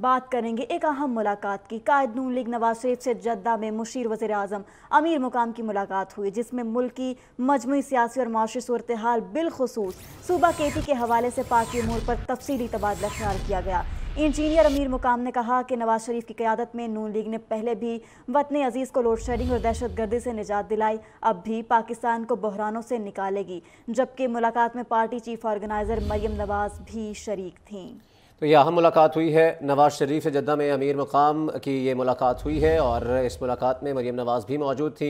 बात करेंगे एक अहम मुलाकात की कायद नून लीग नवाज शरीफ से जद्दा में मुशीर वजी अजम अमीर मुकाम की मुलाकात हुई जिसमें मुल्क की मजमू सियासी और माशी सूरत हाल बिलखसूस सूबा केटी के हवाले से पार्टी उमूर पर तफसीली तबादला ख्याल किया गया इंजीनियर अमीर मुकाम ने कहा कि नवाज शरीफ की क्यादत में नून लीग ने पहले भी वतन अजीज़ को लोड शेडिंग और दहशत गर्दी से निजात दिलाई अब भी पाकिस्तान को बहरानों से निकालेगी जबकि मुलाकात में party chief organiser Maryam Nawaz भी शरीक थी तो यह अहम मुलाकात हुई है नवाज़ शरीफ से जद्दा में अमीर मकाम की ये मुलाकात हुई है और इस मुलाकात में मरीम नवाज़ भी मौजूद थी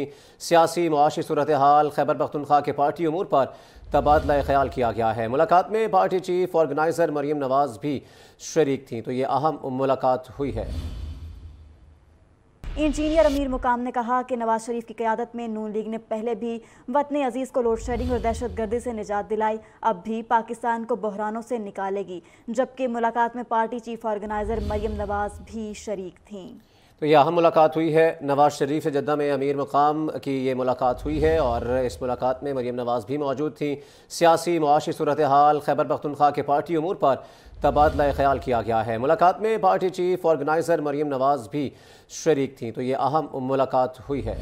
सियासी मुआशी सूरत हाल खैबर पख्तनख्वा के पार्टी अमूर पर तबादला ख्याल किया गया है मुलाकात में party chief organiser Maryam Nawaz भी शरीक थी तो ये अहम मुलाकात हुई है इंजीनियर अमीर मुकाम ने कहा कि नवाज शरीफ की क्यादत में नून लीग ने पहले भी वतन अजीज़ को लोड शेडिंग और दहशत गर्दी से निजात दिलाई अब भी पाकिस्तान को बहरानों से निकालेगी जबकि मुलाकात में party chief organiser Maryam Nawaz भी शरीक थीं तो यह अहम मुलाकात हुई है नवाज़ शरीफ से जद्दा में अमीर मकाम की ये मुलाकात हुई है और इस मुलाकात में मरीम नवाज़ भी मौजूद थी सियासी मुआशी सूरत हाल खैबर पख्तनख्वा के पार्टी अमूर पर तबादला ख्याल किया गया है मुलाकात में party chief organiser Maryam Nawaz भी शरीक थी तो ये अहम मुलाकात हुई है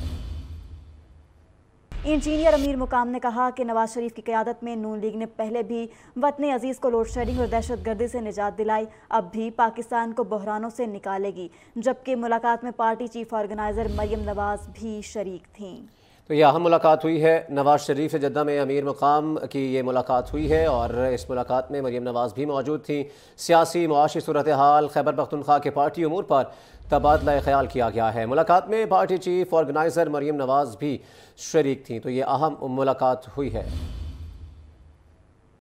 इंजीनियर अमीर मुकाम ने कहा कि नवाज शरीफ की क्यादत में नून लीग ने पहले भी वतन अजीज़ को लोड शेडिंग और दहशत गर्दी से निजात दिलाई अब भी पाकिस्तान को बहरानों से निकालेगी जबकि मुलाकात में party chief organiser Maryam Nawaz भी शरीक थी तो यह अहम मुलाकात हुई है नवाज़ शरीफ से जद्दा में अमीर मकाम की ये मुलाकात हुई है और इस मुलाकात में मरीम नवाज़ भी मौजूद थी सियासी मुआशी सूरत हाल खैबर पख्तनख्वा के पार्टी अमूर पर तबादला ख्याल किया गया है मुलाकात में party chief organiser Maryam Nawaz भी शरीक थी तो ये अहम मुलाकात हुई है